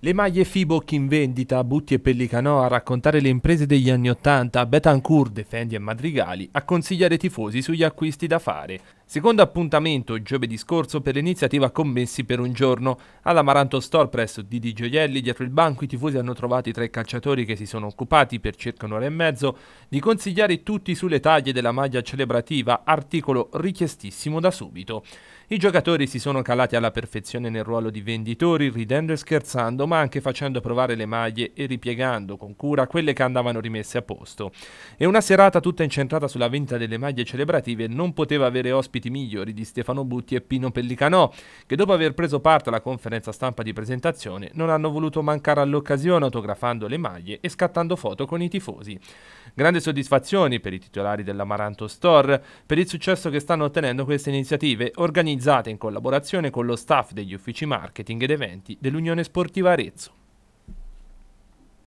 Le maglie Fiboc in vendita, Butti e Pellicanò a raccontare le imprese degli anni Ottanta, Betancourt, Defendi e Madrigali a consigliare ai tifosi sugli acquisti da fare. Secondo appuntamento giovedì scorso per l'iniziativa Commessi per un giorno. All'Amaranto Store presso Didi Gioielli, dietro il banco, i tifosi hanno trovato i tre calciatori che si sono occupati per circa un'ora e mezzo di consigliare tutti sulle taglie della maglia celebrativa, articolo richiestissimo da subito. I giocatori si sono calati alla perfezione nel ruolo di venditori, ridendo e scherzando, ma anche facendo provare le maglie e ripiegando con cura quelle che andavano rimesse a posto. E una serata tutta incentrata sulla vendita delle maglie celebrative non poteva avere ospiti compiti migliori di Stefano Butti e Pino Pellicanò, che dopo aver preso parte alla conferenza stampa di presentazione non hanno voluto mancare all'occasione autografando le maglie e scattando foto con i tifosi. Grande soddisfazione per i titolari dell'Amaranto Store per il successo che stanno ottenendo queste iniziative organizzate in collaborazione con lo staff degli uffici marketing ed eventi dell'Unione Sportiva Arezzo.